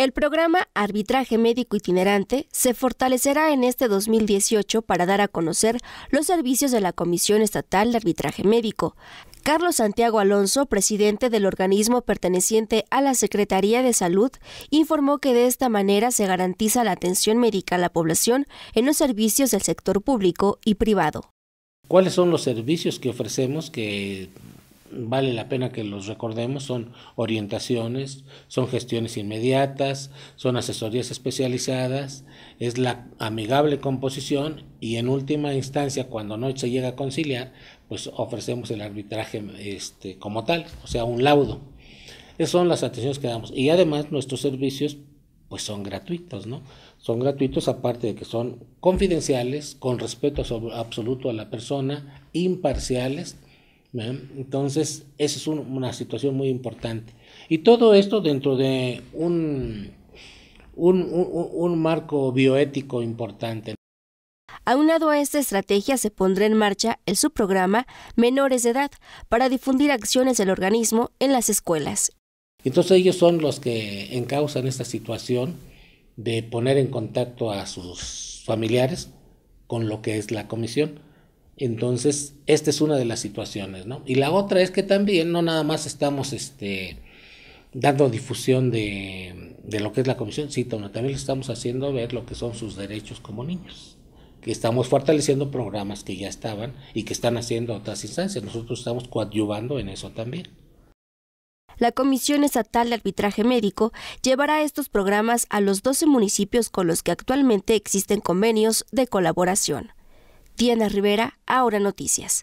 El programa Arbitraje Médico Itinerante se fortalecerá en este 2018 para dar a conocer los servicios de la Comisión Estatal de Arbitraje Médico. Carlos Santiago Alonso, presidente del organismo perteneciente a la Secretaría de Salud, informó que de esta manera se garantiza la atención médica a la población en los servicios del sector público y privado. ¿Cuáles son los servicios que ofrecemos que vale la pena que los recordemos, son orientaciones, son gestiones inmediatas, son asesorías especializadas, es la amigable composición y en última instancia, cuando no se llega a conciliar, pues ofrecemos el arbitraje este, como tal, o sea, un laudo. Esas son las atenciones que damos. Y además nuestros servicios pues son gratuitos, ¿no? Son gratuitos aparte de que son confidenciales, con respeto absoluto a la persona, imparciales entonces, esa es una situación muy importante. Y todo esto dentro de un, un, un, un marco bioético importante. Aunado a esta estrategia se pondrá en marcha el subprograma Menores de Edad para difundir acciones del organismo en las escuelas. Entonces ellos son los que encausan esta situación de poner en contacto a sus familiares con lo que es la comisión. Entonces, esta es una de las situaciones, ¿no? Y la otra es que también no nada más estamos este, dando difusión de, lo que es la comisión, sino también le estamos haciendo ver lo que son sus derechos como niños que estamos fortaleciendo programas que ya estaban y que están haciendo otras instancias. Nosotros estamos coadyuvando en eso también. La Comisión Estatal de Arbitraje Médico llevará estos programas a los 12 municipios con los que actualmente existen convenios de colaboración. Diana Rivera, Ahora Noticias.